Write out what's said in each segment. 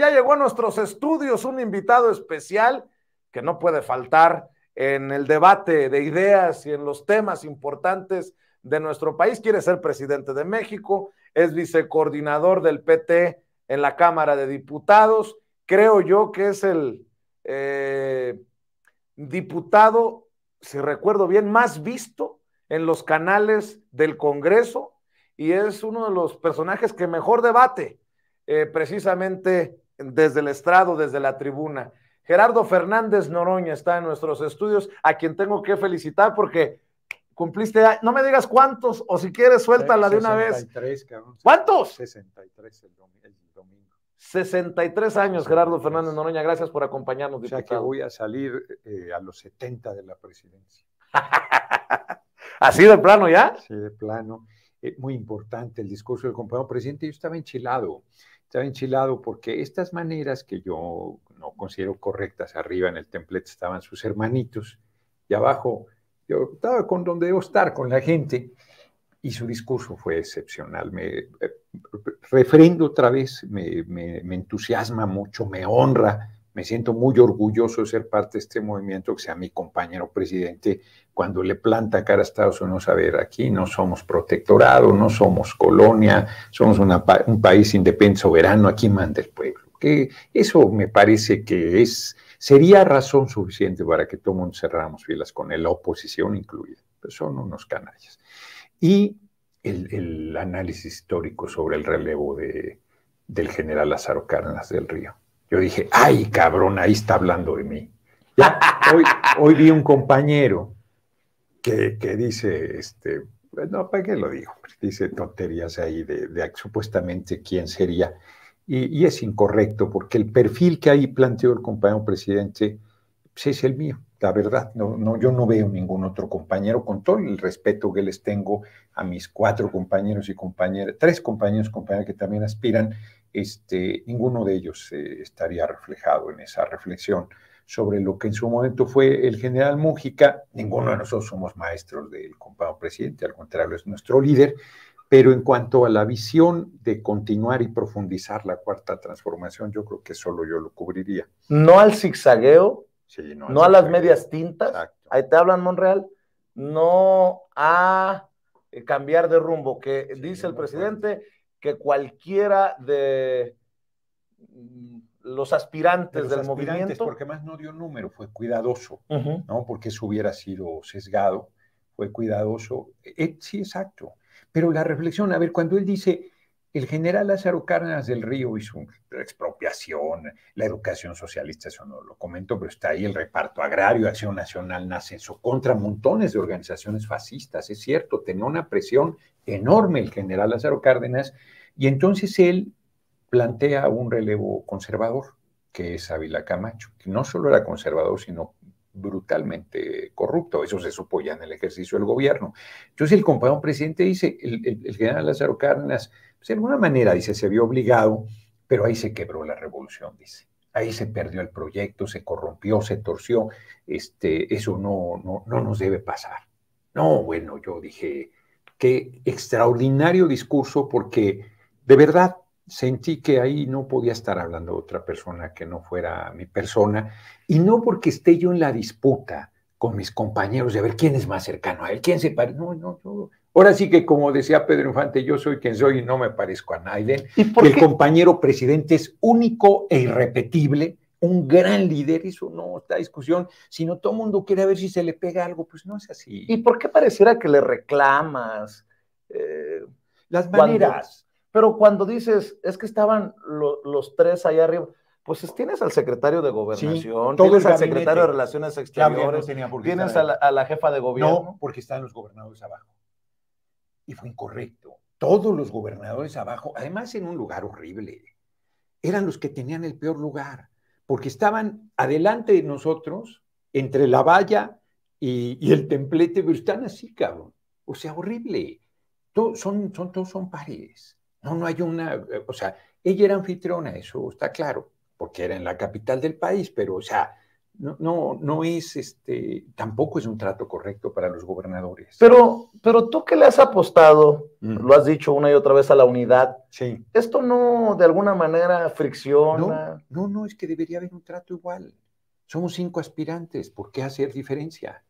ya llegó a nuestros estudios un invitado especial que no puede faltar en el debate de ideas y en los temas importantes de nuestro país. Quiere ser presidente de México, es vicecoordinador del PT en la Cámara de Diputados. Creo yo que es el eh, diputado, si recuerdo bien, más visto en los canales del Congreso y es uno de los personajes que mejor debate eh, precisamente desde el estrado, desde la tribuna. Gerardo Fernández Noroña está en nuestros estudios, a quien tengo que felicitar porque cumpliste, no me digas cuántos, o si quieres, suéltala de una vez. Cabrón. ¿Cuántos? 63 el domingo. 63 años, Gerardo Fernández Noroña, gracias por acompañarnos. Ya O que voy a salir eh, a los 70 de la presidencia. ¿Así de plano ya? Sí, de plano. Eh, muy importante el discurso del compañero presidente. Yo estaba enchilado estaba enchilado porque estas maneras que yo no considero correctas, arriba en el templete estaban sus hermanitos y abajo yo estaba con donde debo estar, con la gente. Y su discurso fue excepcional. Me eh, refrendo otra vez, me, me entusiasma mucho, me honra me siento muy orgulloso de ser parte de este movimiento, que sea mi compañero presidente, cuando le planta cara a Estados Unidos, a ver, aquí no somos protectorado, no somos colonia, somos un país independiente, soberano, aquí manda el pueblo. Que eso me parece que es, sería razón suficiente para que todos cerramos filas con él, la oposición incluida. Pues son unos canallas. Y el, análisis histórico sobre el relevo de, del general Lázaro Carnas del Río. Yo dije, ay, cabrón, ahí está hablando de mí. hoy, hoy, vi un compañero que, dice, este, no, ¿para qué lo digo? Dice tonterías ahí de, supuestamente quién sería. Y, es incorrecto, porque el perfil que ahí planteó el compañero presidente pues, es el mío, la verdad. No, no, yo no veo ningún otro compañero, con todo el respeto que les tengo a mis cuatro compañeros y compañeras, tres compañeros y compañeras que también aspiran, este, ninguno de ellos eh, estaría reflejado en esa reflexión sobre lo que en su momento fue el general Mújica. Ninguno de nosotros somos maestros del compañero presidente, al contrario, es nuestro líder, pero en cuanto a la visión de continuar y profundizar la cuarta transformación, yo creo que solo yo lo cubriría. No al zigzagueo, no, a las medias tintas, ahí te hablan Monreal, no a eh, cambiar de rumbo, que dice el presidente que cualquiera de mm, los aspirantes de del movimiento. Porque más no dio número, fue cuidadoso, ¿no? Porque eso hubiera sido sesgado, fue cuidadoso. E, e, sí, exacto. Pero la reflexión, a ver, cuando él dice, el general Lázaro Cárdenas del Río hizo su expropiación, la educación socialista, eso no lo comento, pero está ahí el reparto agrario, Acción Nacional, Nacenso, contra montones de organizaciones fascistas, es cierto, tenía una presión enorme el general Lázaro Cárdenas, y entonces él plantea un relevo conservador, que es Ávila Camacho, que no solo era conservador, sino brutalmente corrupto. Eso se supo ya en el ejercicio del gobierno. Entonces el compañero presidente dice, el, general Lázaro Cárdenas, pues, de alguna manera, dice, se vio obligado, pero ahí se quebró la revolución, dice. Ahí se perdió el proyecto, se corrompió, se torció. Este, eso no, no, no nos debe pasar. No, bueno, yo dije, Qué extraordinario discurso porque de verdad sentí que ahí no podía estar hablando otra persona que no fuera mi persona, y no porque esté yo en la disputa con mis compañeros de ver quién es más cercano a él, quién se parece. No, no, no. Ahora sí que, como decía Pedro Infante, yo soy quien soy y no me parezco a nadie. ¿Y el compañero presidente es único e irrepetible un gran líder, eso no está discusión, sino todo el mundo quiere ver si se le pega algo, pues no es así. ¿Y por qué pareciera que le reclamas? Eh, Las maneras. pero cuando dices, es que estaban los tres allá arriba, pues tienes al secretario de gobernación, tienes al secretario de Relaciones Exteriores, tienes a la, a la, jefa de gobierno. porque están los gobernadores abajo. Y fue incorrecto. Todos los gobernadores abajo, además en un lugar horrible, eran los que tenían el peor lugar porque estaban adelante de nosotros, entre la valla y, el templete, pero están así, cabrón. O sea, horrible. son, son, todos son paredes. No, no hay una, eh, o sea, ella era anfitriona, eso está claro, porque era en la capital del país, pero, o sea, no, no, es este, tampoco es un trato correcto para los gobernadores. Pero, pero tú que le has apostado, mm. lo has dicho una y otra vez a la unidad. Sí. Esto no de alguna manera fricciona. No, no, es que debería haber un trato igual. Somos cinco aspirantes, ¿por qué hacer diferencia?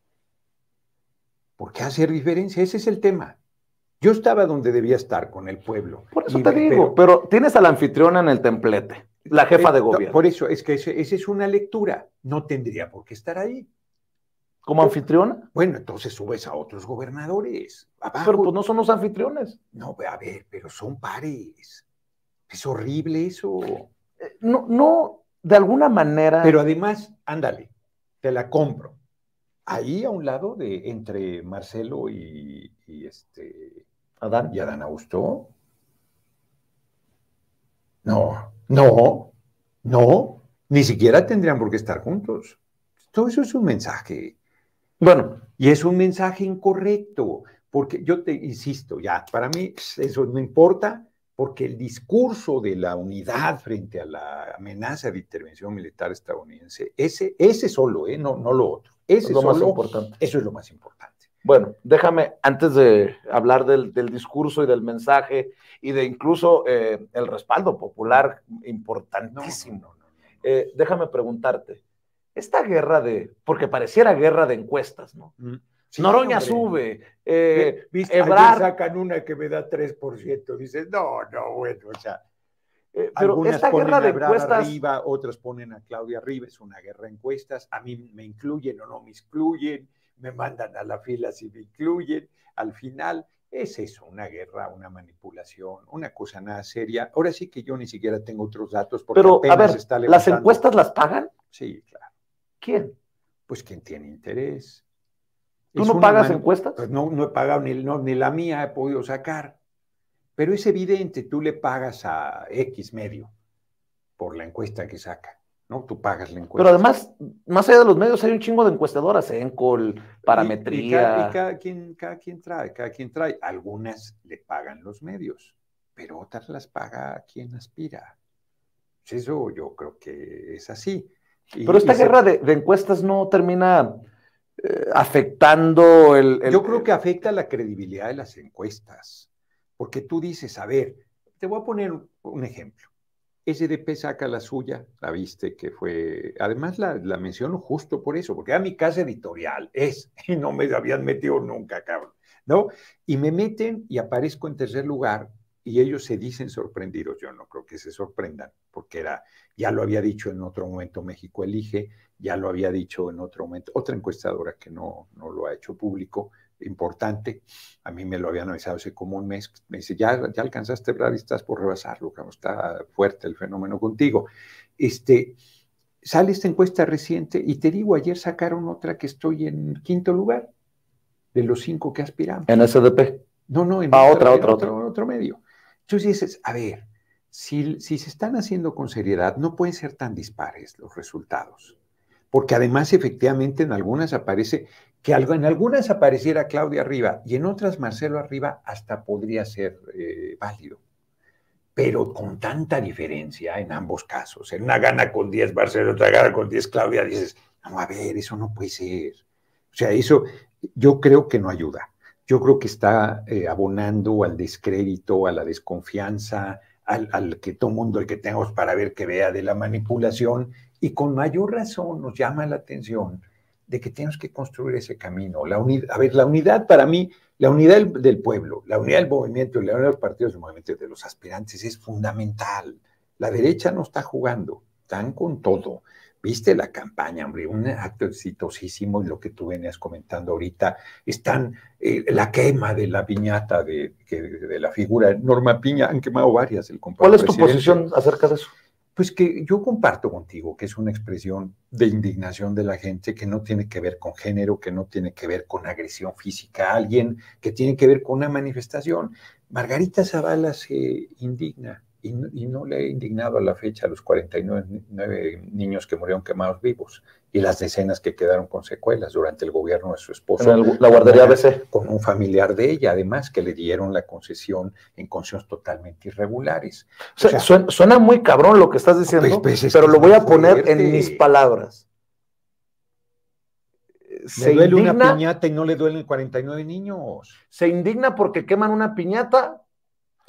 ¿Por qué hacer diferencia? Ese es el tema. Yo estaba donde debía estar, con el pueblo. Por eso te digo, pero, tienes al la anfitriona en el templete la jefa eh, de gobierno. Por eso, es que esa es una lectura, no tendría por qué estar ahí. ¿Como anfitriona? Bueno, entonces subes a otros gobernadores. Pero pues, no son los anfitriones. No, a ver, pero son pares. Es horrible eso. Eh, no, no, de alguna manera. Pero además, ándale, te la compro. Ahí a un lado de entre Marcelo y, este Adán y Adán Augusto, no, no, no, ni siquiera tendrían por qué estar juntos. Todo eso es un mensaje. Bueno, y es un mensaje incorrecto, porque yo te insisto, ya, para mí eso no importa, porque el discurso de la unidad frente a la amenaza de intervención militar estadounidense, ese, ese solo, ¿eh? no, no lo otro, ese es lo más importante. eso es lo más importante. Bueno, déjame, antes de hablar del, discurso y del mensaje y de incluso eh, el respaldo popular importantísimo, eh, déjame preguntarte, esta guerra de, porque pareciera guerra de encuestas, ¿no? Mm. Noroña sube, eh, ¿Viste? sacan una que me da 3%, dices, no, no, bueno, o sea, eh, pero Algunas esta guerra de a encuestas... otras ponen a Claudia arriba, una guerra de encuestas, a mí me incluyen o no me excluyen, me mandan a la fila si me incluyen, al final es eso, una guerra, una manipulación, una cosa nada seria. Ahora sí que yo ni siquiera tengo otros datos porque Pero, a ver, ¿Las encuestas las pagan? Sí, claro. ¿Quién? Pues quien tiene interés. ¿Tú no pagas encuestas? Pues no, no he pagado ni, ni la mía he podido sacar. Pero es evidente, tú le pagas a X medio por la encuesta que saca. ¿no? Tú pagas la encuesta. Pero además, más allá de los medios, hay un chingo de encuestadoras, ¿eh? ENCOL, Parametría. Y, cada, quien, cada quien trae, cada quien trae. Algunas le pagan los medios, pero otras las paga quien aspira. Eso yo creo que es así. pero esta guerra de, encuestas no termina eh, afectando el... Yo creo que afecta la credibilidad de las encuestas, porque tú dices, a ver, te voy a poner un ejemplo. SDP saca la suya, la viste que fue, además la, la, menciono justo por eso, porque era mi casa editorial, es, y no me habían metido nunca, cabrón, ¿no? Y me meten y aparezco en tercer lugar y ellos se dicen sorprendidos, yo no creo que se sorprendan, porque era, ya lo había dicho en otro momento México Elige, ya lo había dicho en otro momento, otra encuestadora que no, no lo ha hecho público, importante. A mí me lo habían avisado hace como un mes. Me dice, ya, ya alcanzaste, Brad, estás por rebasarlo, está fuerte el fenómeno contigo. Este, sale esta encuesta reciente y te digo, ayer sacaron otra que estoy en quinto lugar de los cinco que aspiramos. ¿En SDP? No, no, en ah, otra, otra, otro, medio. Entonces dices, a ver, si, si, se están haciendo con seriedad, no pueden ser tan dispares los resultados, porque además efectivamente en algunas aparece que en algunas apareciera Claudia arriba y en otras Marcelo arriba hasta podría ser eh, válido. Pero con tanta diferencia en ambos casos, en una gana con 10 Marcelo, otra gana con 10 Claudia, dices, no, a ver, eso no puede ser. O sea, eso yo creo que no ayuda. Yo creo que está eh, abonando al descrédito, a la desconfianza, al, que todo mundo, el que tengamos para ver que vea de la manipulación, y con mayor razón nos llama la atención de que tenemos que construir ese camino. La unidad, a ver, la unidad para mí, la unidad del, pueblo, la unidad del movimiento, la unidad de los partidos, del movimiento de los aspirantes es fundamental. La derecha no está jugando, están con todo. Viste la campaña, hombre, un acto exitosísimo y lo que tú venías comentando ahorita. Están eh, la quema de la piñata de, de, la figura Norma Piña, han quemado varias. El ¿Cuál es tu posición acerca de eso? pues que yo comparto contigo, que es una expresión de indignación de la gente que no tiene que ver con género, que no tiene que ver con agresión física a alguien, que tiene que ver con una manifestación. Margarita Zavala se indigna y, no le he indignado a la fecha a los 49 niños que murieron quemados vivos y las decenas que quedaron con secuelas durante el gobierno de su esposo. La la guardería Con un familiar de ella, además, que le dieron la concesión en concesiones totalmente irregulares. suena, muy cabrón lo que estás diciendo, pues, pues, pero lo voy a poner en mis palabras. Se duele una piñata y no le duelen 49 niños. Se indigna porque queman una piñata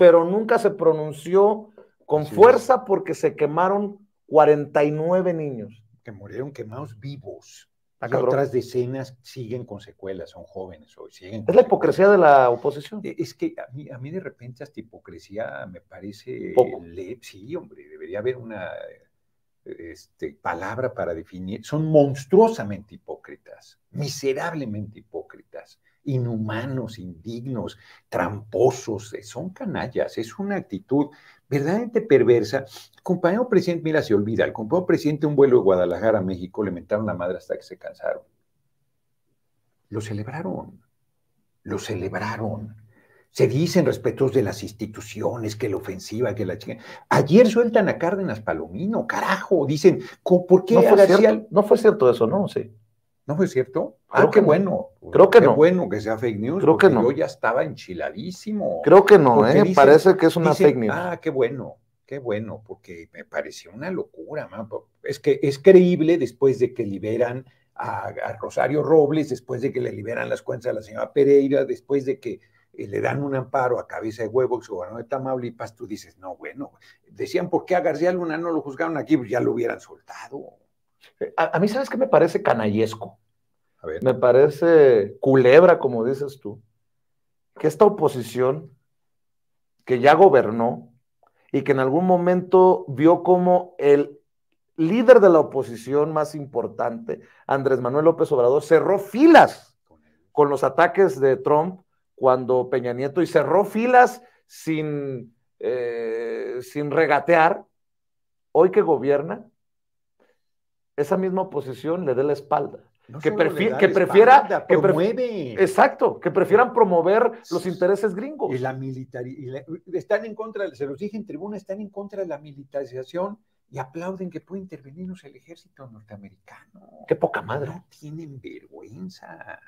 pero nunca se pronunció con fuerza porque se quemaron 49 niños. Que murieron quemados vivos. Ah, otras decenas siguen con secuelas, son jóvenes hoy. Siguen es la hipocresía de la oposición. E, es que a mí, de repente esta hipocresía me parece... Poco. Sí, hombre, debería haber una este, palabra para definir. Son monstruosamente hipócritas, miserablemente hipócritas inhumanos, indignos, tramposos, eh, son canallas, es una actitud verdaderamente perversa. compañero presidente, mira, se olvida, el compañero presidente un vuelo de Guadalajara a México le mentaron la madre hasta que se cansaron. Lo celebraron, lo celebraron. Se dicen respetos de las instituciones, que la ofensiva, que la chica. Ayer sueltan a Cárdenas Palomino, carajo, dicen, ¿por qué no fue, cierto, no fue cierto eso, ¿no? sé ¿No fue pues, cierto? ah, qué bueno. Creo que qué bueno que sea fake news. Creo que no. Yo ya estaba enchiladísimo. Creo que no, eh. Parece que es una fake news. Ah, qué bueno, qué bueno, porque me pareció una locura. Es que es creíble después de que liberan a, Rosario Robles, después de que le liberan las cuentas a la señora Pereira, después de que eh, le dan un amparo a cabeza de huevo su gobernador de Tamaulipas, tú dices, no, bueno, decían, ¿por qué a García Luna no lo juzgaron aquí? Pues ya lo hubieran soltado. A, mí, ¿sabes qué me parece canallesco? Me parece culebra, como dices tú, que esta oposición que ya gobernó y que en algún momento vio como el líder de la oposición más importante, Andrés Manuel López Obrador, cerró filas con los ataques de Trump cuando Peña Nieto y cerró filas sin, eh, sin regatear. Hoy que gobierna, esa misma oposición le dé la espalda. que, prefiera que exacto que prefieran promover los intereses gringos y la militarización están en contra se los dije en tribuna están en contra de la militarización y aplauden que puede intervenirnos el ejército norteamericano qué poca madre no tienen vergüenza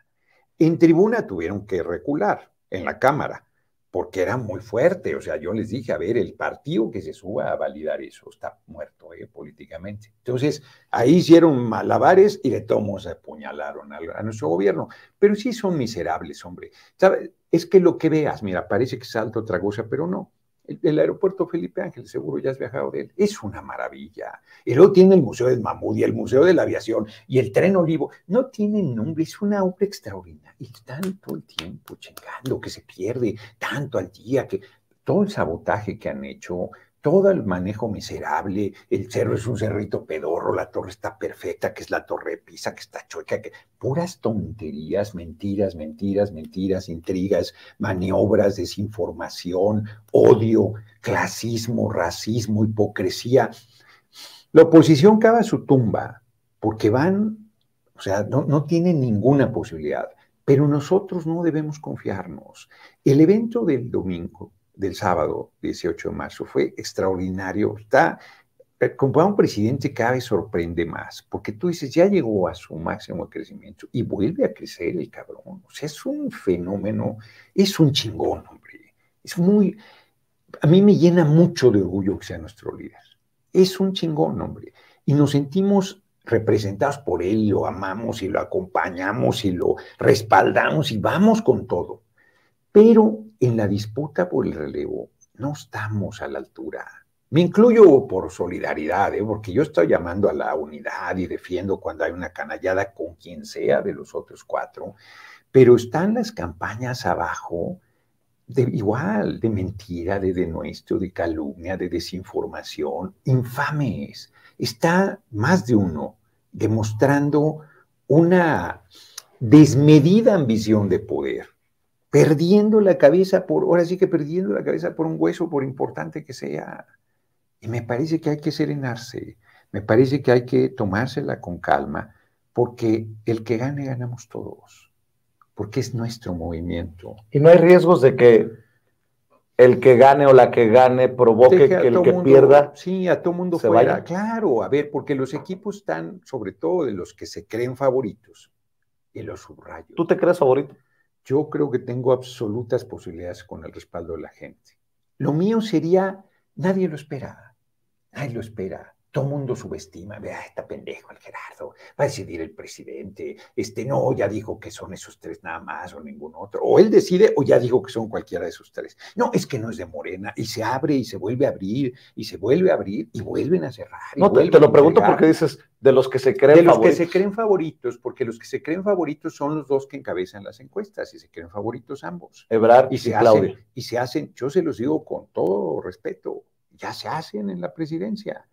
en tribuna tuvieron que recular en la cámara porque era muy fuerte. O sea, yo les dije, a ver, el partido que se suba a validar eso está muerto eh, políticamente. Entonces, ahí hicieron malabares y de tomos apuñalaron a, a, nuestro gobierno. Pero sí son miserables, hombre. ¿Sabes? Es que lo que veas, mira, parece que salta otra cosa, pero no. El, aeropuerto Felipe Ángel, seguro ya has viajado de él. Es una maravilla. Y luego tiene el Museo del Mamut y el Museo de la Aviación y el Tren Olivo. No tienen nombre, es una obra extraordinaria. Y tanto el tiempo chingando que se pierde, tanto al día que todo el sabotaje que han hecho, todo el manejo miserable, el cerro es un cerrito pedorro, la torre está perfecta, que es la torre Pisa, que está chueca, que puras tonterías, mentiras, mentiras, mentiras, intrigas, maniobras, desinformación, odio, clasismo, racismo, hipocresía. La oposición cava su tumba porque van, o sea, no, no tienen ninguna posibilidad, pero nosotros no debemos confiarnos. El evento del domingo del sábado 18 de marzo. Fue extraordinario. Está, eh, como un presidente cada vez sorprende más, porque tú dices, ya llegó a su máximo crecimiento y vuelve a crecer el cabrón. O sea, es un fenómeno, es un chingón, hombre. Es muy, a mí me llena mucho de orgullo que sea nuestro líder. Es un chingón, hombre. Y nos sentimos representados por él y lo amamos y lo acompañamos y lo respaldamos y vamos con todo. Pero en la disputa por el relevo no estamos a la altura. Me incluyo por solidaridad, ¿eh? porque yo estoy llamando a la unidad y defiendo cuando hay una canallada con quien sea de los otros cuatro, pero están las campañas abajo de, igual de mentira, de denuestro, de calumnia, de desinformación, infames. Está más de uno demostrando una desmedida ambición de poder perdiendo la cabeza por, ahora sí que perdiendo la cabeza por un hueso, por importante que sea. Y me parece que hay que serenarse, me parece que hay que tomársela con calma, porque el que gane ganamos todos, porque es nuestro movimiento. Y no hay riesgos de que el que gane o la que gane provoque que, el que pierda. Sí, a todo mundo se Vaya. Claro, a ver, porque los equipos están, sobre todo de los que se creen favoritos, y los subrayo. ¿Tú te crees favorito? yo creo que tengo absolutas posibilidades con el respaldo de la gente. Lo mío sería, nadie lo espera, nadie lo espera. Todo mundo subestima, vea, está pendejo el Gerardo, va a decidir el presidente, este no, ya dijo que son esos tres nada más o ningún otro, o él decide o ya dijo que son cualquiera de esos tres. No, es que no es de Morena, y se abre y se vuelve a abrir, y se vuelve a abrir, y vuelven a cerrar. No, te, lo pregunto porque dices, de los que se creen favoritos. De los que se creen favoritos, porque los que se creen favoritos son los dos que encabezan las encuestas, y se creen favoritos ambos. Ebrard y, Claudia. y se hacen, yo se los digo con todo respeto, ya se hacen en la presidencia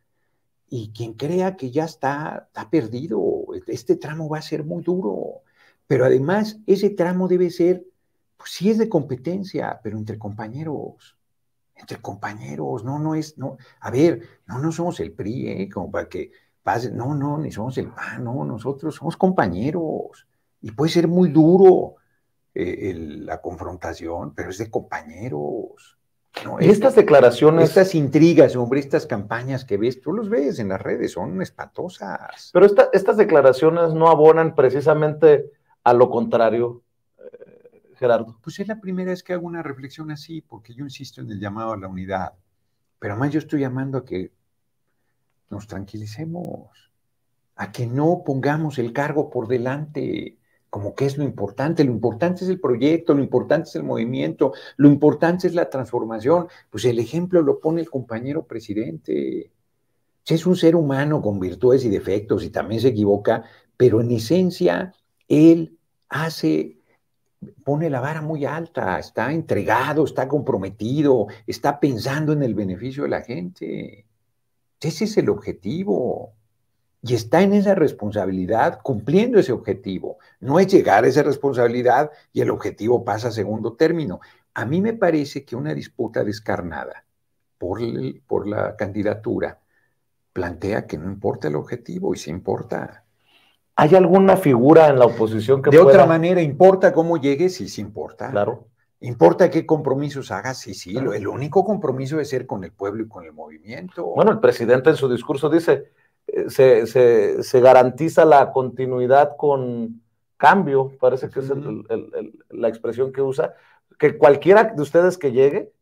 y quien crea que ya está, está perdido, e-, este tramo va a ser muy duro. Pero además, ese tramo debe ser, pues sí es de competencia, pero entre compañeros entre compañeros, no, no es, no, a ver, no, no somos el PRI, ¿eh? como para que pase, no, no, ni somos el PAN, ah, no, nosotros somos compañeros, y puede ser muy duro eh, la confrontación, pero es de compañeros, estas declaraciones. Estas intrigas, hombre, estas campañas que ves, tú los ves en las redes, son espantosas. Pero estas declaraciones no abonan precisamente a lo contrario, eh, Gerardo. Pues es la primera vez que hago una reflexión así, porque yo insisto en el llamado a la unidad. Pero además yo estoy llamando a que nos tranquilicemos, a que no pongamos el cargo por delante como que es lo importante, lo importante es el proyecto, lo importante es el movimiento, lo importante es la transformación. Pues el ejemplo lo pone el compañero presidente. es un ser humano con virtudes y defectos y también se equivoca, pero en esencia él hace, pone la vara muy alta, está entregado, está comprometido, está pensando en el beneficio de la gente. Ese es el objetivo y está en esa responsabilidad cumpliendo ese objetivo. No es llegar a esa responsabilidad y el objetivo pasa a segundo término. A mí me parece que una disputa descarnada por, por la candidatura plantea que no importa el objetivo y se importa. ¿Hay alguna figura en la oposición que De otra manera, ¿importa cómo llegue, Sí, se importa. Claro. ¿Importa qué compromisos haga, Sí, sí. El único compromiso es ser con el pueblo y con el movimiento. Bueno, el presidente en su discurso dice, se, garantiza la continuidad con cambio, parece que es la expresión que usa, que cualquiera de ustedes que llegue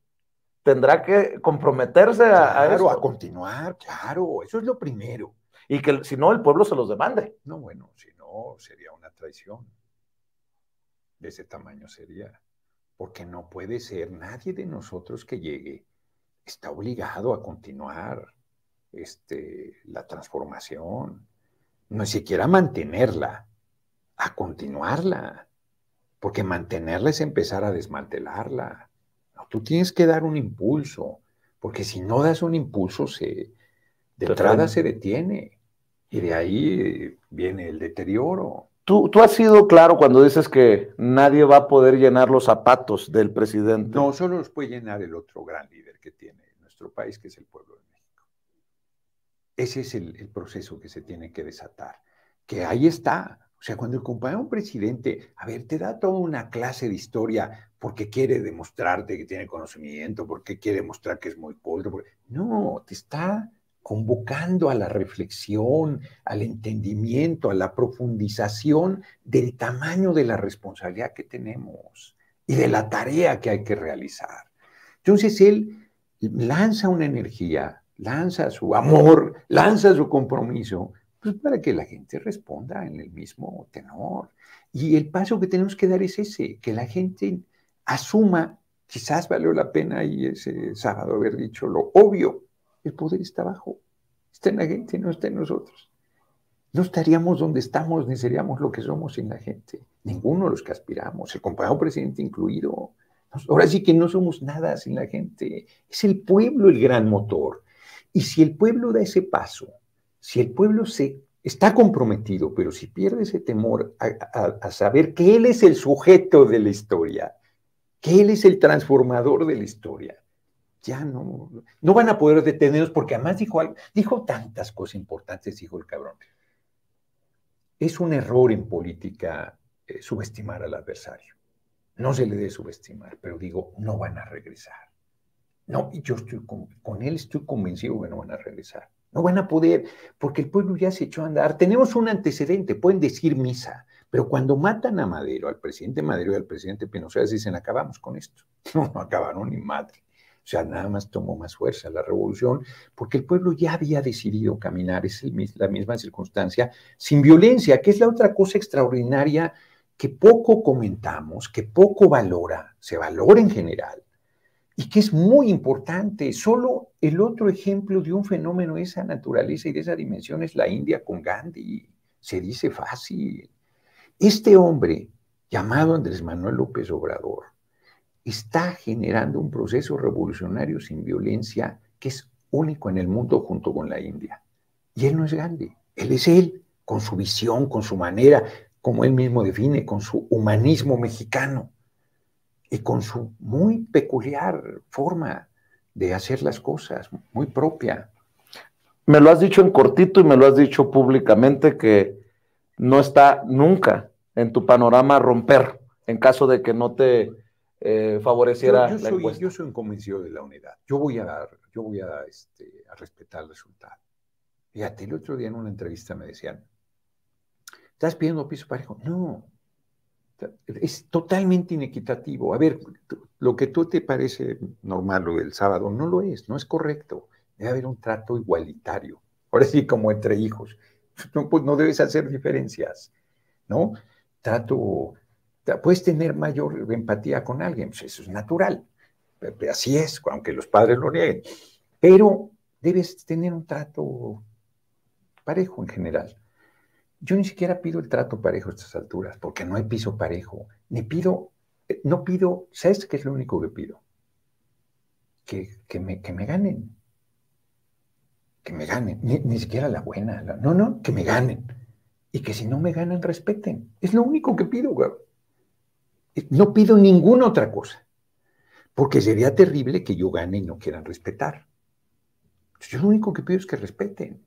tendrá que comprometerse a, a, a continuar, claro, eso es lo primero. Y que si no, el pueblo se los demande. No, bueno, si no, sería una traición. De ese tamaño sería. Porque no puede ser nadie de nosotros que llegue está obligado a continuar. Este, la transformación, no siquiera mantenerla, a continuarla, porque mantenerla es empezar a desmantelarla. tú tienes que dar un impulso, porque si no das un impulso, se, de entrada se detiene y de ahí viene el deterioro. Tú, tú, has sido claro cuando dices que nadie va a poder llenar los zapatos del presidente. No, solo los puede llenar el otro gran líder que tiene nuestro país, que es el pueblo de México. Ese es el, proceso que se tiene que desatar, que ahí está. O sea, cuando el compañero presidente, a ver, te da toda una clase de historia porque quiere demostrarte que tiene conocimiento, porque quiere mostrar que es muy pobre. No, te está convocando a la reflexión, al entendimiento, a la profundización del tamaño de la responsabilidad que tenemos y de la tarea que hay que realizar. Entonces él lanza una energía lanza su amor, lanza su compromiso, pues para que la gente responda en el mismo tenor. Y el paso que tenemos que dar es ese, que la gente asuma, quizás valió la pena y ese sábado haber dicho lo obvio, el poder está abajo, está en la gente, no está en nosotros. No estaríamos donde estamos, ni seríamos lo que somos sin la gente. Ninguno de los que aspiramos, el compañero presidente incluido. Ahora sí que no somos nada sin la gente. Es el pueblo el gran motor. Y si el pueblo da ese paso, si el pueblo se está comprometido, pero si pierde ese temor a, saber que él es el sujeto de la historia, que él es el transformador de la historia, ya no, no van a poder detenernos porque además dijo dijo tantas cosas importantes, dijo el cabrón. Es un error en política eh, subestimar al adversario. No se le debe subestimar, pero digo, no van a regresar. No, yo estoy con, él, estoy convencido que no van a regresar. No van a poder, porque el pueblo ya se echó a andar. Tenemos un antecedente, pueden decir misa, pero cuando matan a Madero, al presidente Madero y al presidente Pinochet, dicen, acabamos con esto. No, no acabaron ni madre. O sea, nada más tomó más fuerza la revolución, porque el pueblo ya había decidido caminar, es la misma circunstancia, sin violencia, que es la otra cosa extraordinaria que poco comentamos, que poco valora, se valora en general, y que es muy importante. Solo el otro ejemplo de un fenómeno de esa naturaleza y de esa dimensión es la India con Gandhi. Se dice fácil. Este hombre, llamado Andrés Manuel López Obrador, está generando un proceso revolucionario sin violencia que es único en el mundo junto con la India. Y él no es Gandhi, él es él, con su visión, con su manera, como él mismo define, con su humanismo mexicano y con su muy peculiar forma de hacer las cosas, muy propia. Me lo has dicho en cortito y me lo has dicho públicamente que no está nunca en tu panorama romper en caso de que no te eh, favoreciera yo, la soy, Yo soy un convencido de la unidad. Yo voy a dar, yo voy a, este, a respetar el resultado. Fíjate, el otro día en una entrevista me decían, ¿estás pidiendo piso parejo? No, es totalmente inequitativo. A ver, lo que tú te parece normal o el sábado, no lo es, no es correcto. Debe haber un trato igualitario. Ahora sí, como entre hijos. Pues, no, debes hacer diferencias, ¿no? Trato, puedes tener mayor empatía con alguien, pues, eso es natural. Así es, aunque los padres lo nieguen. Pero debes tener un trato parejo en general yo ni siquiera pido el trato parejo a estas alturas, porque no hay piso parejo, ni pido, eh, no pido, ¿sabes qué es lo único que pido? Que, me, ganen, que me ganen, ni, siquiera la buena, no, no, que me ganen, y que si no me ganan, respeten, es lo único que pido, güey. no pido ninguna otra cosa, porque sería terrible que yo gane y no quieran respetar. Yo lo único que pido es que respeten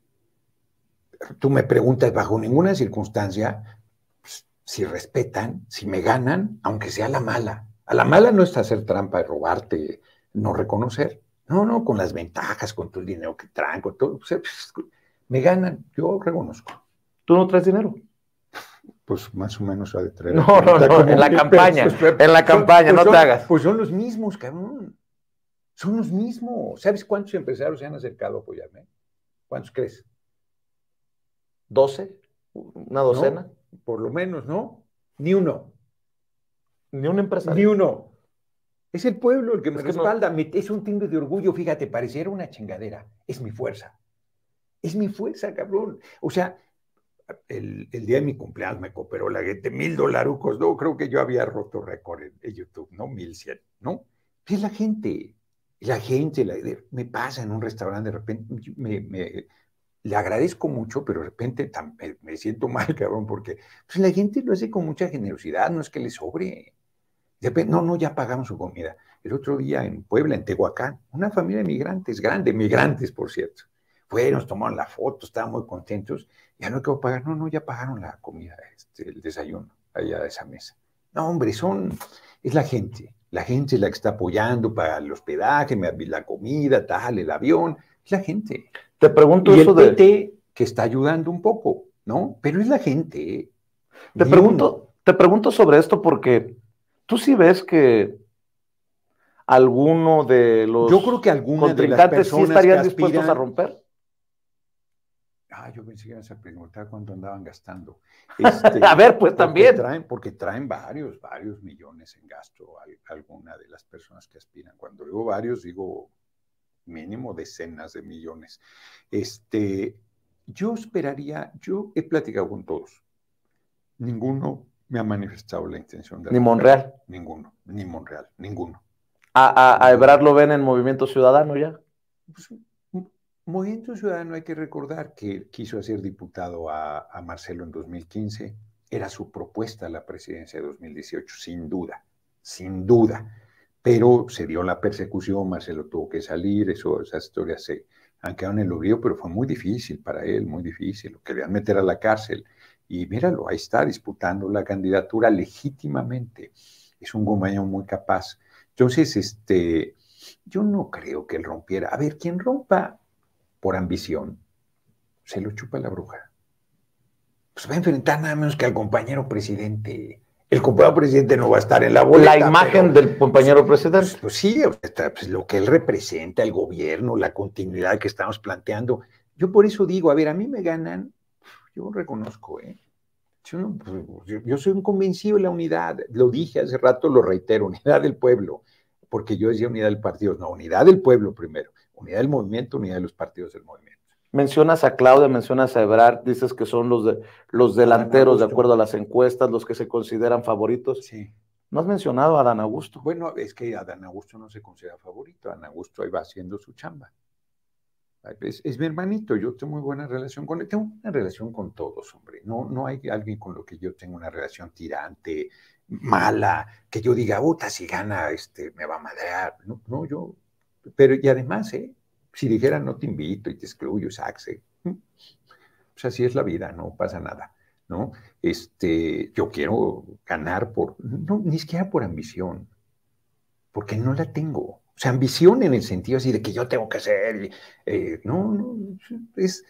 tú me preguntas bajo ninguna circunstancia pues, si respetan, si me ganan, aunque sea la mala. A la mala no es hacer trampa, y robarte, no reconocer. No, no, con las ventajas, con todo el dinero que traen, con todo. Pues, me ganan, yo reconozco. ¿Tú no traes dinero? Pues más o menos ha de traer. No, no, no, en la campaña, en la pues campaña, no te hagas. Pues son los mismos, cabrón. Son los mismos. ¿Sabes cuántos empresarios se han acercado a apoyarme? ¿Cuántos crees? ¿Doce? ¿Una docena? por lo menos, ¿no? Ni uno. Ni una empresa? Ni uno. Es el pueblo el que me respalda. Es un timbre de orgullo, fíjate, pareciera una chingadera. Es mi fuerza. Es mi fuerza, cabrón. O sea, el, día de mi cumpleaños me cooperó la gente mil dolarucos. No, creo que yo había roto récord en, YouTube, ¿no? Mil cien, ¿no? Es la gente. La gente, la, me pasa en un restaurante de repente, me le agradezco mucho, pero de repente me siento mal, cabrón, porque pues, la gente lo hace con mucha generosidad, no es que le sobre. no, no, ya pagaron su comida. El otro día en Puebla, en Tehuacán, una familia de migrantes, grande, migrantes, por cierto. Fueron, tomaron la foto, estaban muy contentos. Ya no que pagar, no, no, ya pagaron la comida, este, el desayuno, allá de esa mesa. No, hombre, son, es la gente. La gente es la que está apoyando para el hospedaje, la comida, tal, el avión. Es la gente. Te pregunto eso el de... que está ayudando un poco, ¿no? Pero es la gente. ¿eh? Te pregunto, te pregunto sobre esto porque tú sí ves que alguno de los Yo creo que contrincantes sí estarían dispuestos a romper. Ah, yo pensé que iban a preguntar cuánto andaban gastando. Este, a ver, pues también. porque traen varios, varios millones en gasto alguna de las personas que aspiran. Cuando digo varios, digo mínimo decenas de millones. Este, yo esperaría, yo he platicado con todos, ninguno me ha manifestado la intención de... Ni Monreal. Ninguno, ni Monreal, ninguno. ¿A, a, a Ebrard lo ven en Movimiento Ciudadano ya? Pues, Movimiento Ciudadano hay que recordar que quiso hacer diputado a, Marcelo en 2015, era su propuesta la presidencia de 2018, sin duda, sin duda pero se dio la persecución, Marcelo tuvo que salir, eso, esas historias se han quedado en el pero fue muy difícil para él, muy difícil, lo querían meter a la cárcel. Y míralo, ahí está disputando la candidatura legítimamente. Es un compañero muy capaz. Entonces, este, yo no creo que él rompiera. A ver, quien rompa por ambición, se lo chupa la bruja. Pues va a enfrentar nada menos que al compañero presidente el compañero presidente no va a estar en la boleta. La imagen del compañero presidente. Pues, pues sí, pues, lo que él representa, el gobierno, la continuidad que estamos planteando. Yo por eso digo, a ver, a mí me ganan, yo reconozco, ¿eh? Pues, yo, yo soy un convencido de la unidad, lo dije hace rato, lo reitero, unidad del pueblo, porque yo decía unidad del partido, no, unidad del pueblo primero, unidad del movimiento, unidad de los partidos del movimiento. Mencionas a Claudia, mencionas a Ebrard, dices que son los, de, los delanteros, de acuerdo a las encuestas, los que se consideran favoritos. Sí. No has mencionado a Dan Augusto. Bueno, es que a Adán Augusto no se considera favorito. Dan Augusto ahí va haciendo su chamba. Es, mi hermanito, yo tengo muy buena relación con él. Tengo una relación con todos, hombre. No, no hay alguien con lo que yo tenga una relación tirante, mala, que yo diga, puta, si gana, este, me va a madrear. No, no, yo. Pero, y además, ¿eh? Si dijera no te invito y te excluyo, saxe. Pues así es la vida, no pasa nada, ¿no? Este, yo quiero ganar por, ni siquiera por ambición, porque no la tengo. O sea, ambición en el sentido así de que yo tengo que hacer... Eh, no, no, es,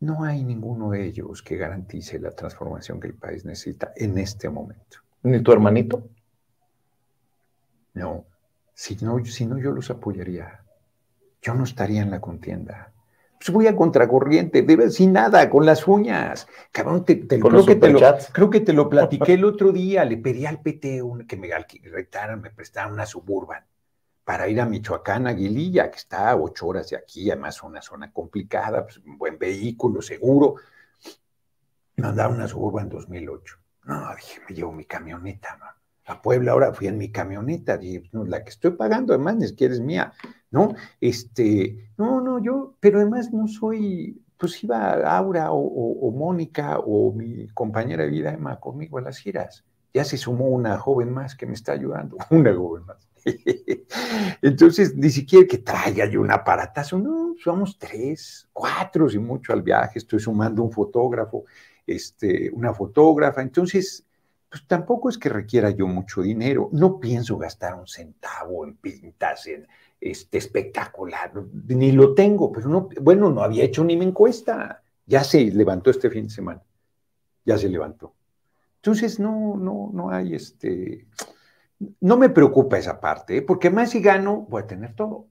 no hay ninguno de ellos que garantice la transformación que el país necesita en este momento. ¿Ni tu hermanito? No, si no, si no yo los apoyaría yo no estaría en la contienda. Pues voy a contracorriente, sin nada, con las uñas. Cabrón, te, creo, que te lo, creo, que te lo, platiqué el otro día. Le pedí al PT que me alquilaran, me prestaran una suburban para ir a Michoacán, Aguililla, que está a ocho horas de aquí, además una zona complicada, pues, un buen vehículo, seguro. Mandaron una suburban en 2008. No, dije, me llevo mi camioneta, man. A Puebla ahora fui en mi camioneta, dije, la que estoy pagando, además, ni siquiera es mía. ¿no? Este, no, no, yo, pero además no soy, pues iba Aura o, Mónica o mi compañera de vida Emma conmigo a las giras. Ya se sumó una joven más que me está ayudando, una joven más. Entonces, ni siquiera que traiga yo un aparatazo, no, somos pues tres, cuatro, si mucho al viaje, estoy sumando un fotógrafo, este, una fotógrafa, entonces, pues tampoco es que requiera yo mucho dinero, no pienso gastar un centavo en pintas, en, este, espectacular, ni lo tengo, pero bueno, no había hecho ni mi encuesta, ya se levantó este fin de semana, ya se levantó. Entonces, no, no, no hay este, no me preocupa esa parte, ¿eh? porque más si gano, voy a tener todo.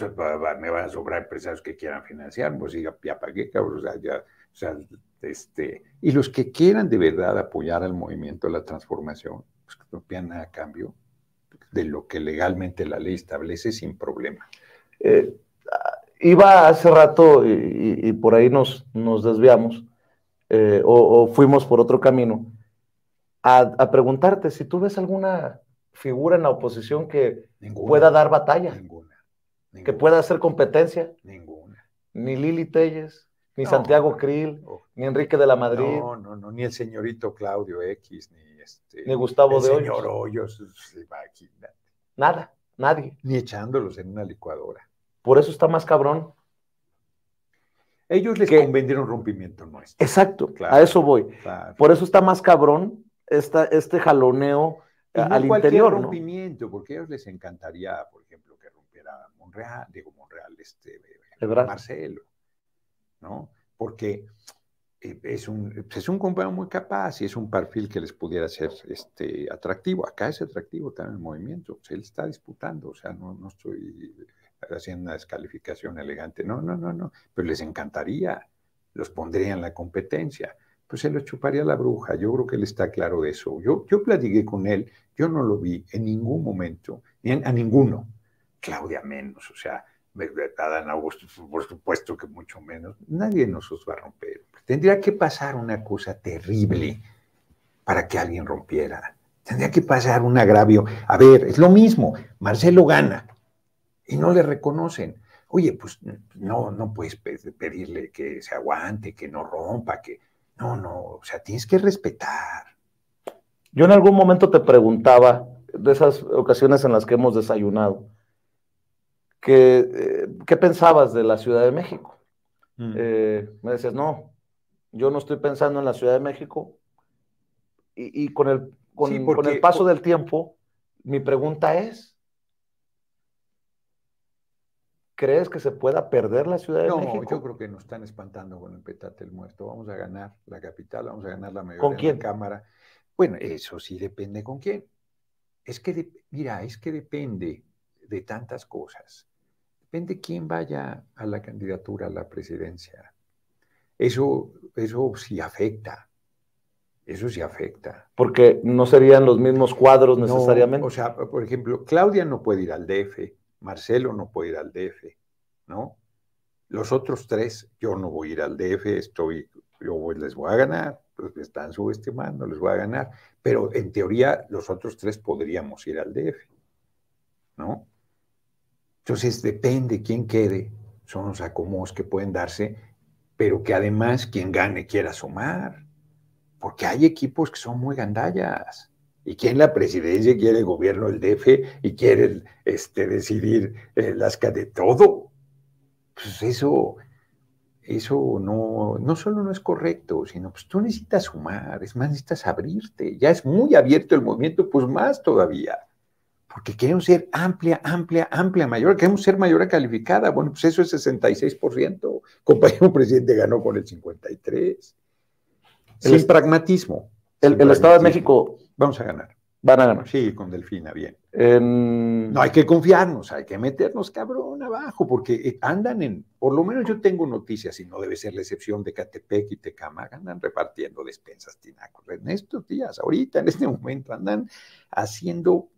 Me van a sobrar empresarios que quieran financiar, pues ya, pagué, o sea, ya, o sea, este, y los que quieran de verdad apoyar al movimiento de la transformación, pues que no pidan nada a cambio, de lo que legalmente la ley establece sin problema. Eh, iba hace rato y, por ahí nos, desviamos eh, o, fuimos por otro camino a, preguntarte si tú ves alguna figura en la oposición que pueda dar batalla, ninguna, que pueda hacer competencia. Ninguna. Ni Lili Telles, ni Santiago Krill, oh. ni Enrique de la Madrid. No, no, no, ni el señorito Claudio X, ni ni este, Gustavo de señor Hoyos. Pues, Nada, nadie. Ni echándolos en una licuadora. Por eso está más cabrón. Ellos les convendieron rompimiento nuestro. Exacto, a eso voy. Por eso está más cabrón esta, este jaloneo al no interior. rompimiento, porque a ellos les encantaría, por ejemplo, que rompiera Monreal, digo Monreal, este, Marcelo, ¿no? Porque eh, es un, pues, es un compañero muy capaz y es un perfil que les pudiera ser este, atractivo. Acá es atractivo también el movimiento. O pues, él está disputando, o sea, no, estoy haciendo una descalificación elegante. No, no, no, no. Pero les encantaría, los pondría en la competencia. Pues se los chuparía la bruja. Yo creo que él está claro de eso. Yo, yo platiqué con él, yo no lo vi en ningún momento, ni a ninguno. Claudia menos, o sea, Adán Augusto, por supuesto que mucho menos, nadie nos os va a romper. Tendría que pasar una cosa terrible para que alguien rompiera. Tendría que pasar un agravio. A ver, es lo mismo, Marcelo gana y no le reconocen. Oye, pues no, no puedes pedirle que se aguante, que no rompa, que... No, no, o sea, tienes que respetar. Yo en algún momento te preguntaba, de esas ocasiones en las que hemos desayunado, que, eh, ¿qué pensabas de la Ciudad de México? Mm. Eh, me decías, no, yo no estoy pensando en la Ciudad de México. Y, con, el, con, el paso del tiempo, mi pregunta es, ¿Crees que se pueda perder la Ciudad de México? No, yo creo que nos están espantando con el petate el muerto. Vamos a ganar la capital, vamos a ganar la mayoría de la Cámara. Bueno, eso sí depende con quién. Es que, mira, es que depende de tantas cosas. Depende quién vaya a la candidatura a la presidencia. Eso, eso sí afecta. Eso sí afecta. Porque no serían los mismos cuadros necesariamente. o sea, por ejemplo, Claudia no puede ir al DF, Marcelo no puede ir al DF, ¿no? Los otros tres, yo no voy a ir al DF, estoy, yo les voy a ganar, pues están subestimando, les voy a ganar. Pero en teoría, los otros tres podríamos ir al DF, ¿no? Entonces depende quién quede, son los acomodos que pueden darse, pero que además quien gane quiera sumar, porque hay equipos que son muy gandallas. Y quien la presidencia, quiere el gobierno, el DF, y quiere este, decidir el eh, las de todo. Pues eso, eso no, no solo no es correcto, sino pues tú necesitas sumar, es más, necesitas abrirte. Ya es muy abierto el movimiento, pues más todavía porque queremos ser amplia, amplia, amplia, mayor, queremos ser mayor calificada. Bueno, pues eso es 66%. Compañero presidente ganó con el 53%. El pragmatismo. El, Estado de México. Vamos a ganar. Van a ganar. Sí, con Delfina, bien. Em, no hay que confiarnos, hay que meternos cabrón abajo, porque eh, andan en, por lo menos yo tengo noticias, y no debe ser la excepción de Catepec y Tecama. andan repartiendo despensas tinacos. En estos días, ahorita, en este momento, andan haciendo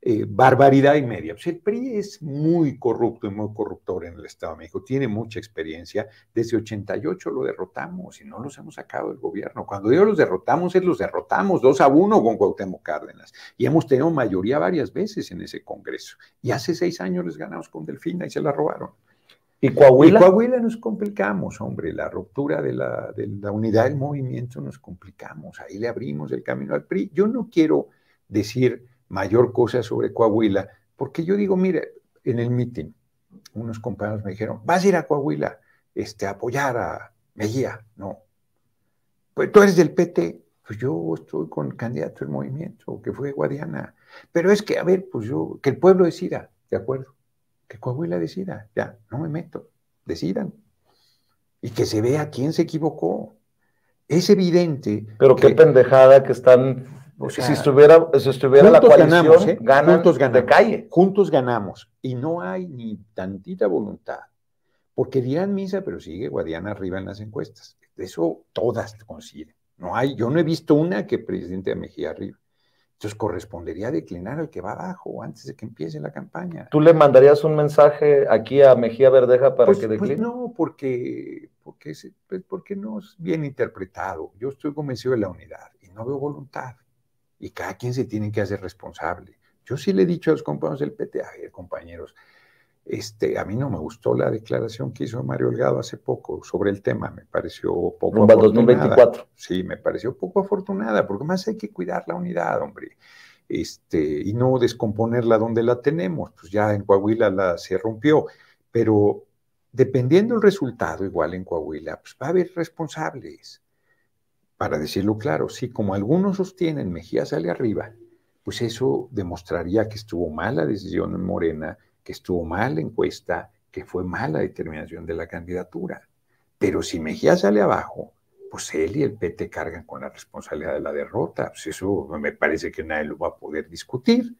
eh, barbaridad y media. Pues, el PRI es muy corrupto y muy corruptor en el Estado de México, tiene mucha experiencia. Desde 88 lo derrotamos y no los hemos sacado del gobierno. Cuando digo los derrotamos, es los derrotamos dos a uno con Cuauhtémoc Cárdenas. Y hemos tenido mayoría varias veces en ese Congreso. Y hace seis años les ganamos con Delfina y se la robaron. ¿Y Coahuila? Coahuila nos complicamos, hombre. La ruptura de de la unidad del movimiento nos complicamos. Ahí le abrimos el camino al PRI. Yo no quiero decir mayor cosa sobre Coahuila, porque yo digo, mire, en el mitin, unos compañeros me dijeron, vas a ir a Coahuila este, a apoyar a Mejía, no. Pues tú eres del PT, pues yo estoy con el candidato del movimiento, que fue Guadiana. Pero es que, a ver, pues yo, que el pueblo decida, de acuerdo, que Coahuila decida, ya, no me meto, decidan. Y que se vea quién se equivocó. Es evidente. Pero qué pendejada que están si estuviera, si estuviera la coalición, ganamos, juntos ganamos, ¿eh? de calle. Juntos ganamos. Y no hay ni tantita voluntad. Porque dirán misa, pero sigue Guadiana arriba en las encuestas. Eso todas consiguen. No hay, yo no he visto una que presidente de Mejía arriba. Entonces correspondería declinar al que va abajo antes de que empiece la campaña. ¿Tú le mandarías un mensaje aquí a Mejía Verdeja para pues, que pues, decline? no, porque, pues, porque no es bien interpretado. Yo estoy convencido de la unidad y no veo voluntad y cada quien se tiene que hacer responsable. Yo sí le he dicho a los compañeros del PT, a compañeros, este, a mí no me gustó la declaración que hizo Mario Holgado hace poco sobre el tema, me pareció poco Rumba afortunada. Sí, me pareció poco afortunada, porque más hay que cuidar la unidad, hombre, este, y no descomponerla donde la tenemos, pues ya en Coahuila la, se rompió, pero dependiendo el resultado, igual en Coahuila, pues va a haber responsables para decirlo claro, si como algunos sostienen, Mejía sale arriba, pues eso demostraría que estuvo mala decisión en Morena, que estuvo mal la encuesta, que fue mala determinación de la candidatura. Pero si Mejía sale abajo, pues él y el PT cargan con la responsabilidad de la derrota. Pues eso me parece que nadie lo va a poder discutir.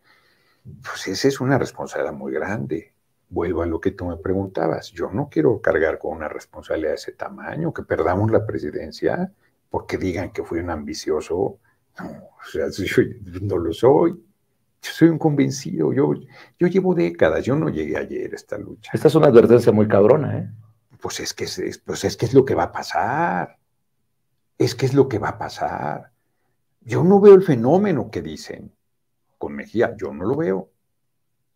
Pues esa es una responsabilidad muy grande. Vuelvo a lo que tú me preguntabas. Yo no quiero cargar con una responsabilidad de ese tamaño, que perdamos la presidencia porque digan que fui un ambicioso. No, o sea, yo no lo soy. Yo soy un convencido. Yo, yo llevo décadas. Yo no llegué ayer a esta lucha. Esta es una advertencia muy cabrona, ¿eh? Pues es que es, pues es, que es lo que va a pasar. Es que es lo que va a pasar. Yo no veo el fenómeno que dicen con Mejía. Yo no lo veo.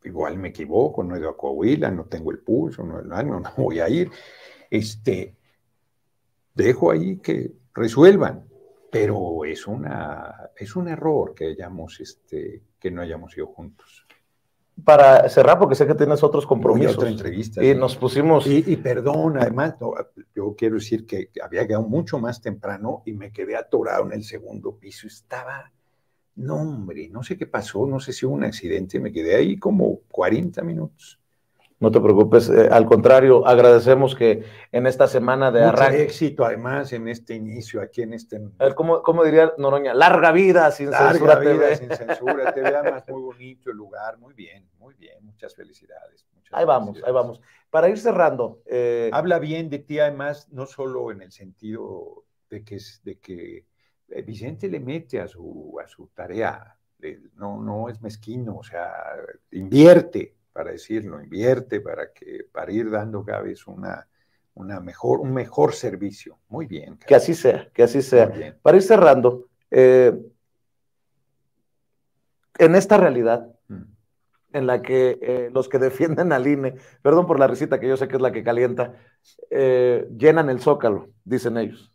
Igual me equivoco, no he ido a Coahuila, no tengo el pulso, no, no, no voy a ir. Este, dejo ahí que resuelvan. Pero es, una, es un error que, hayamos, este, que no hayamos ido juntos para cerrar, porque sé que tienes otros compromisos. Y entrevista. Y nos pusimos. Y, y perdón, además, yo quiero decir que había quedado mucho más temprano y me quedé atorado en el segundo piso. Estaba, no, hombre, no sé qué pasó, no sé si hubo un accidente, me quedé ahí como 40 minutos. No te preocupes, eh, al contrario, agradecemos que en esta semana de Mucho arranque. éxito, además, en este inicio, aquí en este. A ¿cómo, diría Noroña? Larga vida sin censura. Larga vida sin censura, muy bonito el lugar, muy bien, muy bien, muchas felicidades. ahí vamos, ahí vamos. Para ir cerrando. Eh, Habla bien de ti, además, no solo en el sentido de que, de que eh, Vicente le mete a su, a su tarea, no, no es mezquino, o sea, invierte para decirlo, invierte para, que, para ir dando cada vez una, una mejor, un mejor servicio. Muy bien. Que así sea, que así sea. Para ir cerrando, eh, en esta realidad mm. en la que eh, los que defienden al INE, perdón por la risita que yo sé que es la que calienta, eh, llenan el zócalo, dicen ellos.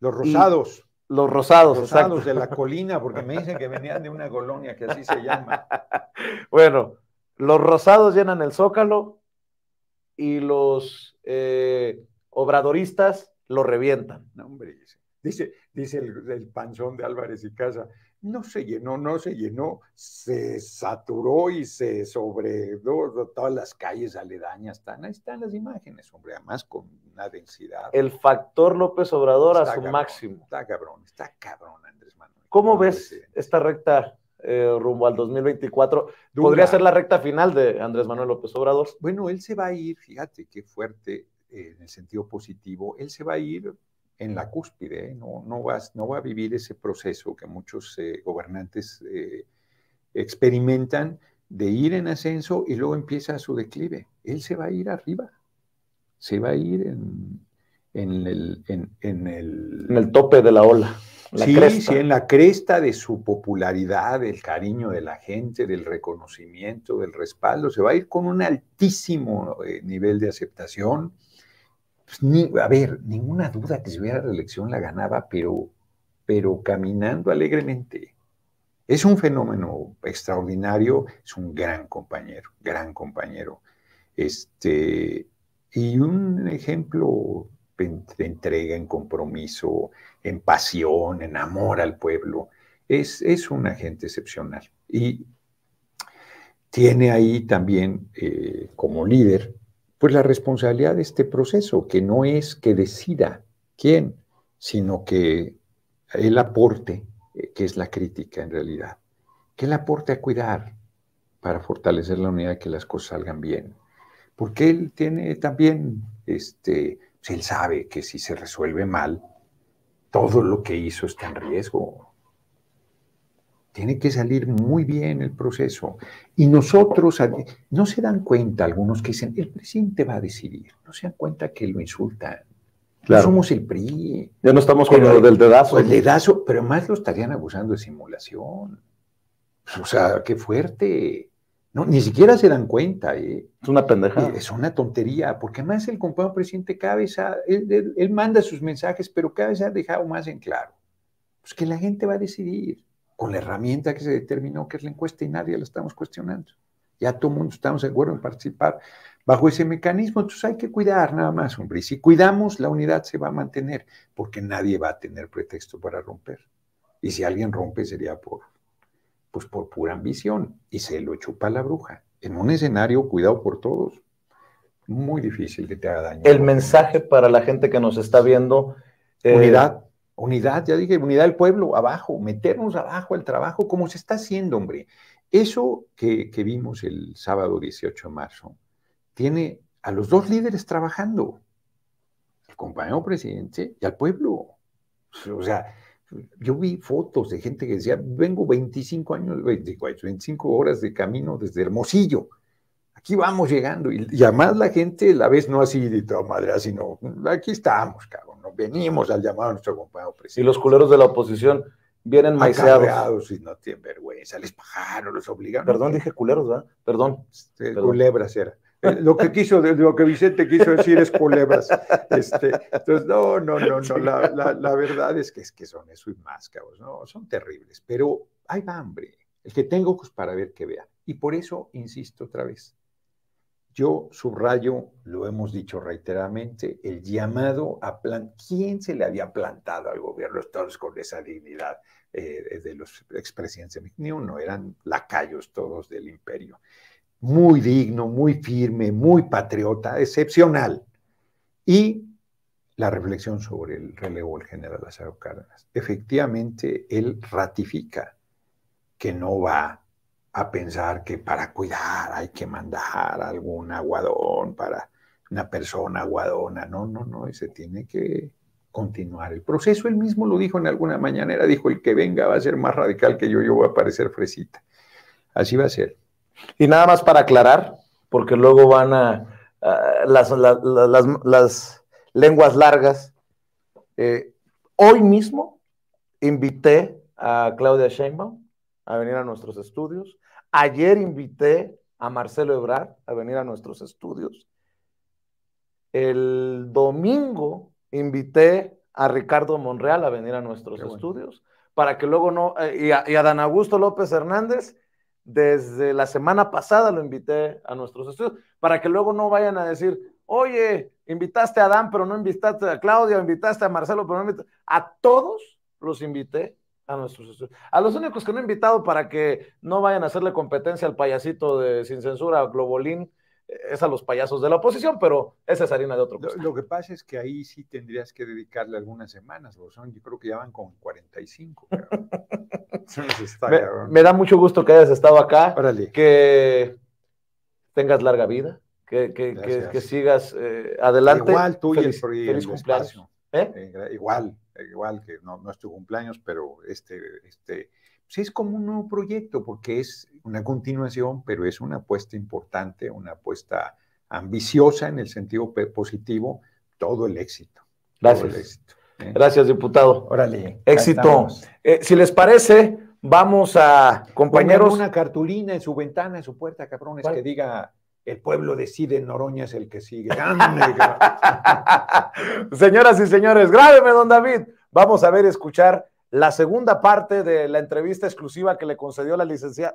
Los rosados. los rosados, Los rosados de la colina, porque me dicen que venían de una colonia que así se llama. bueno, los rosados llenan el zócalo y los eh, obradoristas lo revientan. No, hombre, dice, dice el, panchón panzón de Álvarez y Casa, no se llenó, no se llenó, se saturó y se sobre todas las calles aledañas. Están, ahí están las imágenes, hombre, además con una densidad. El factor López Obrador a su máximo. Está cabrón, está cabrón, Andrés Manuel. ¿Cómo ves esta recta eh, rumbo al 2024. Podría ser la recta final de Andrés Manuel López Obrador. Bueno, él se va a ir, fíjate qué fuerte eh, en el sentido positivo, él se va a ir en la cúspide, ¿eh? no, no, no va a vivir ese proceso que muchos gobernantes experimentan de ir en ascenso y luego empieza su declive. Él se va a ir arriba, se va a ir en, en el, en, el, tope de la ola. sí, sí, en la cresta de su popularidad, del cariño de la gente, del reconocimiento, del respaldo, se va a ir con un altísimo eh, nivel de aceptación. Pues, a ver, ninguna duda que si hubiera reelección la ganaba, pero, pero caminando alegremente. Es un fenómeno extraordinario, es un gran compañero, gran compañero. Este, y un ejemplo de entrega, en compromiso, en pasión, en amor al pueblo. Es, es un gente excepcional. Y tiene ahí también eh, como líder, pues la responsabilidad de este proceso, que no es que decida quién, sino que el aporte, eh, que es la crítica en realidad, que el aporte a cuidar para fortalecer la unidad, que las cosas salgan bien. Porque él tiene también este, él sabe que si se resuelve mal, todo lo que hizo está en riesgo. Tiene que salir muy bien el proceso. Y nosotros, no se dan cuenta algunos que dicen, el presidente va a decidir. No se dan cuenta que lo insultan. No somos el PRI. Ya no estamos con lo del dedazo. El dedazo, pero más lo estarían abusando de simulación. O sea, qué fuerte. No, ni siquiera se dan cuenta. ¿eh? Es una pendejada. Eh, es una tontería, porque más el compañero presidente Cabeza, él, él, manda sus mensajes, pero Cabeza ha dejado más en claro. Pues que la gente va a decidir con la herramienta que se determinó, que es la encuesta, y nadie la estamos cuestionando. Ya todo el mundo estamos de acuerdo en participar bajo ese mecanismo. Entonces hay que cuidar nada más, hombre. si cuidamos, la unidad se va a mantener, porque nadie va a tener pretexto para romper. Y si alguien rompe, sería por pues por pura ambición. Y se lo chupa la bruja. En un escenario, cuidado por todos. Muy difícil que te haga daño. El mensaje para la gente que nos está viendo. Eh, unidad, unidad, ya dije, unidad del pueblo, abajo, meternos abajo al trabajo, como se está haciendo, hombre. Eso que, vimos el sábado 18 de marzo tiene a los dos líderes trabajando, el compañero presidente y al pueblo. O sea, yo vi fotos de gente que decía, vengo 25 años, 24 25 horas de camino desde Hermosillo, aquí vamos llegando. Y, y la gente, la vez no así de toda madre, sino aquí estamos, cabrón, nos venimos al llamado a nuestro compañero Y los culeros de la oposición vienen maeseados y no tienen vergüenza, les pagaron los obligaron. Perdón, dije culeros, ¿verdad? Perdón. Este, culebras eh, lo que quiso, lo que Vicente quiso decir es culebras. Este, entonces, no, no, no, no. La, verdad es que es que son eso y más, cabos, ¿no? Son terribles, pero hay hambre. El que tengo pues, para ver que vea. Y por eso, insisto otra vez, yo subrayo, lo hemos dicho reiteradamente, el llamado a plan. ¿Quién se le había plantado al gobierno todos con esa dignidad eh, de los expresidentes? Ni no eran lacayos todos del imperio muy digno, muy firme, muy patriota, excepcional. Y la reflexión sobre el relevo del general Lázaro Cárdenas. Efectivamente, él ratifica que no va a pensar que para cuidar hay que mandar algún aguadón para una persona aguadona. No, no, no, ese se tiene que continuar el proceso. Él mismo lo dijo en alguna mañanera, dijo, el que venga va a ser más radical que yo, yo voy a parecer fresita. Así va a ser. Y nada más para aclarar, porque luego van a, las, lenguas largas. Eh, hoy mismo invité a Claudia Sheinbaum a venir a nuestros estudios. Ayer invité a Marcelo Ebrard a venir a nuestros estudios. El domingo invité a Ricardo Monreal a venir a nuestros estudios para que luego no, eh, y, a, y a Dan Augusto López Hernández desde la semana pasada lo invité a nuestros estudios para que luego no vayan a decir, oye, invitaste a Adán, pero no invitaste a Claudia, invitaste a Marcelo, pero no invitaste. A todos los invité a nuestros estudios. A los únicos que no he invitado para que no vayan a hacerle competencia al payasito de Sin Censura, Globolín, es a los payasos de la oposición, pero esa es harina de otro. Lo, lo que pasa es que ahí sí tendrías que dedicarle algunas semanas, son, Yo creo que ya van con 45. me, da mucho gusto que hayas estado acá, Órale. que tengas larga vida, que, que, que, sigas eh, adelante. Igual tú y el, cumpleaños. ¿Eh? Eh, igual, igual que no, no es tu cumpleaños, pero este, este es como un nuevo proyecto porque es una continuación, pero es una apuesta importante, una apuesta ambiciosa en el sentido positivo, todo el éxito. Gracias. ¿eh? Gracias, diputado. Órale. Éxito. Eh, si les parece, vamos a, compañeros. una cartulina en su ventana, en su puerta, cabrones, que diga el pueblo decide, Noroña es el que sigue. Señoras y señores, grábeme, don David. Vamos a ver, escuchar la segunda parte de la entrevista exclusiva que le concedió la licenciada,